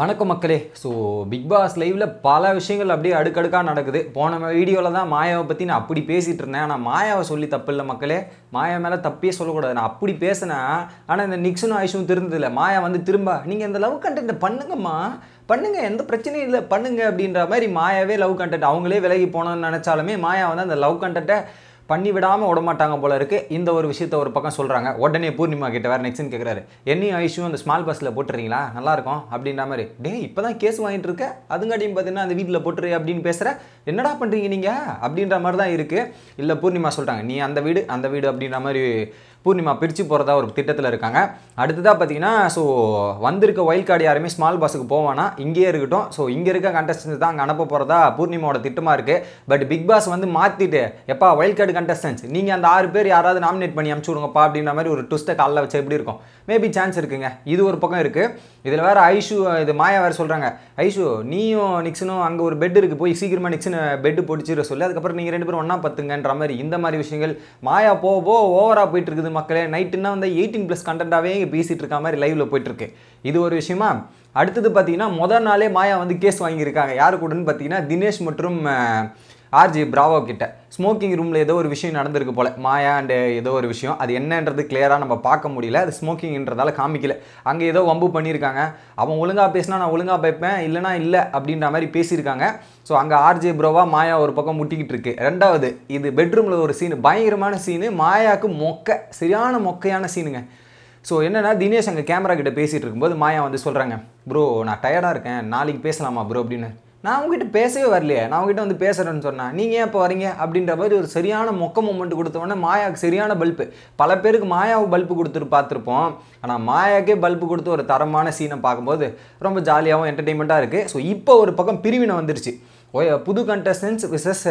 வணக்கம் மக்களே so big pass லைவில் பல விஷயங்கள் அப்படியே அடுக்கடுக்காக நடக்குது போன வீடியோவில் தான் மாயாவை பற்றி நான் அப்படி பேசிகிட்டு இருந்தேன் ஆனால் மாயாவை சொல்லி தப்பு இல்லை மக்களே மாயா மேலே தப்பே சொல்லக்கூடாது நான் அப்படி பேசினேன் ஆனால் இந்த நிக்ஸனும் ஆயுஷும் திருந்ததில்லை மாயா வந்து திரும்ப நீங்கள் இந்த லவ் கண்டென்ட் பண்ணுங்கம்மா பண்ணுங்க எந்த பிரச்சனையும் இல்லை பண்ணுங்க அப்படின்ற மாதிரி மாயாவே லவ் கண்டென்ட் அவங்களே விலகி போனோம்னு நினச்சாலுமே மாயா வந்து அந்த லவ் கண்டென்ட்டை பண்ணி விடாமல் விடமாட்டாங்க போல இருக்குது இந்த ஒரு விஷயத்த ஒரு பக்கம் சொல்கிறாங்க உடனே பூர்ணிமா கிட்ட வேறு நெக்ஸ்ட்னு கேட்குறாரு என்ன ஐஷும் அந்த ஸ்மால் பஸ்ஸில் போட்டுறீங்களா நல்லாயிருக்கும் அப்படின்ற மாதிரி டே இப்போ தான் கேஸ் வாங்கிட்டு இருக்க அதுங்காட்டியும் பார்த்தீங்கன்னா அந்த வீட்டில் போட்டுரு அப்படின்னு பேசுகிற என்னடா பண்ணுறீங்க நீங்கள் அப்படின்ற மாதிரி தான் இருக்குது இல்லை பூர்ணிமா சொல்கிறாங்க நீ அந்த வீடு அந்த வீடு அப்படின்ற மாதிரி பூர்ணிமா பிரித்து போகிறதா ஒரு திட்டத்தில் இருக்காங்க அடுத்ததாக பார்த்தீங்கன்னா ஸோ வந்திருக்க ஒயில் கார்டு யாருமே ஸ்மால் பஸ்ஸுக்கு போவானா இங்கேயே இருக்கட்டும் ஸோ இங்கே இருக்க கண்டஸ்டன்ஸ் தான் அங்கே அனுப்ப போகிறதா பூர்ணிமாவோட திட்டமாக இருக்குது பட் பிக் பாஸ் வந்து மாற்றிட்டு எப்பா ஒயில் கார்டு ஹண்ட்ரட் கண்டஸ்டன்ஸ் நீங்கள் அந்த ஆறு பேர் யாராவது நாமினேட் பண்ணி அமுச்சு விடுங்கப்பா அப்படின்ற மாதிரி ஒரு ட்விஸ்ட்டை காலைல வச்சு எப்படி இருக்கும் மேபி சான்ஸ் இருக்குங்க இது ஒரு பக்கம் இருக்குது இதில் வேறு ஐஷு இது மாயா வேறு சொல்கிறாங்க ஐஷு நீயும் நிக்ஸனும் அங்கே ஒரு பெட் இருக்குது போய் சீக்கிரமாக நிக்ஸன் பெட்டு பொடிச்சிட சொல்லி அதுக்கப்புறம் நீங்கள் ரெண்டு பேரும் ஒன்றா பத்துங்கன்ற மாதிரி இந்த மாதிரி விஷயங்கள் மாயா போக போ ஓவராக போயிட்டு இருக்குது மக்களே நைட்டுன்னா வந்து எயிட்டீன் ப்ளஸ் கண்டென்ட்டாகவே இங்கே பேசிகிட்டு இருக்க மாதிரி லைவில் போயிட்டுருக்கு இது ஒரு விஷயமா அடுத்தது பார்த்தீங்கன்னா முதல் நாளே மாயா வந்து கேஸ் வாங்கியிருக்காங்க யார் கூடன்னு பார்த்தீங்கன்னா தினேஷ் மற்றும் ஆர்ஜி பிராவோ கிட்ட ஸ்மோக்கிங் ரூமில் ஏதோ ஒரு விஷயம் நடந்திருக்கு போல் மாயா அண்டு ஏதோ ஒரு விஷயம் அது என்னன்றது கிளியராக நம்ம பார்க்க முடியல அது ஸ்மோக்கிங்ன்றதால காமிக்கல அங்கே ஏதோ வம்பு பண்ணியிருக்காங்க அவன் ஒழுங்காக பேசினா நான் ஒழுங்காக பேப்பேன் இல்லைனா இல்லை அப்படின்ற மாதிரி பேசியிருக்காங்க ஸோ அங்கே ஆர்ஜே ப்ரோவா மாயா ஒரு பக்கம் முட்டிக்கிட்டு இருக்கு ரெண்டாவது இது பெட்ரூமில் ஒரு சீனு பயங்கரமான சீனு மாயாவுக்கு மொக்க சரியான மொக்கையான சீனுங்க ஸோ என்னென்னா தினேஷ் அங்கே கேமரா கிட்ட பேசிகிட்டு இருக்கும்போது மாயா வந்து சொல்கிறாங்க ப்ரோ நான் டயர்டாக இருக்கேன் நாளைக்கு பேசலாமா ப்ரோ அப்படின்னு நான் உங்ககிட்ட பேசவே வரலையே நான் உங்ககிட்ட வந்து பேசுகிறேன்னு சொன்னேன் நீங்கள் ஏன் இப்போ வரீங்க அப்படின்ற மாதிரி ஒரு சரியான மொக்க மூமெண்ட் கொடுத்தோடனே மாயாவுக்கு சரியான பல்பு பல பேருக்கு மாயாவுக்கு பல்பு கொடுத்துட்டு பார்த்துருப்போம் ஆனால் மாயாக்கே பல்பு கொடுத்து ஒரு தரமான சீனை பார்க்கும்போது ரொம்ப ஜாலியாகவும் என்டர்டெயின்மெண்ட்டாக இருக்குது ஸோ இப்போ ஒரு பக்கம் பிரிவினை வந்துருச்சு Uh, புது கண்டஸ்டன்ஸ் விசஸ்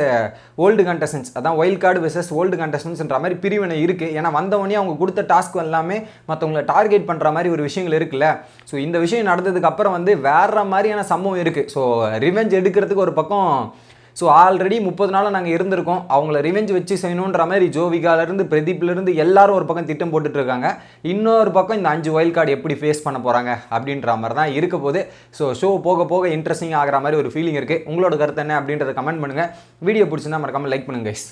ஓல்டு கண்டஸ்டன்ஸ் அதான் ஒயில் கார்டு விசஸ் ஓல்டு கண்டஸ்டன்ஸ்ன்ற மாதிரி பிரிவினை இருக்குது ஏன்னா வந்தவொடனே அவங்க கொடுத்த டாஸ்க் எல்லாமே மற்றவங்களை டார்கெட் பண்ணுற மாதிரி ஒரு விஷயங்கள் இருக்குல்ல ஸோ இந்த விஷயம் நடந்ததுக்கப்புறம் வந்து வேற மாதிரியான சம்பவம் இருக்குது ஸோ ரிவெஞ்ச் எடுக்கிறதுக்கு ஒரு பக்கம் ஸோ ஆல்ரெடி முப்பது நாளாக நாங்கள் இருந்திருக்கோம் அவங்கள ரிவெஞ்ச் வச்சு செய்யணுன்ற மாதிரி ஜோவிகாலேருந்து பிரதீப்லேருந்து எல்லாரும் ஒரு பக்கம் திட்டம் போட்டுட்ருக்காங்க இன்னொரு பக்கம் இந்த அஞ்சு ஒயில் கார்டு எப்படி ஃபேஸ் பண்ண போகிறாங்க அப்படின்ற மாதிரி தான் இருக்க போது ஸோ ஷோ போக போக இன்ட்ரெஸ்டிங் ஆகிற மாதிரி ஒரு ஃபீலிங் இருக்குது உங்களோட கருத்து என்ன அப்படின்றத கமெண்ட் பண்ணுங்கள் வீடியோ பிடிச்சிருந்தா மறக்காமல் லைக் பண்ணுங்கள் கைஸ்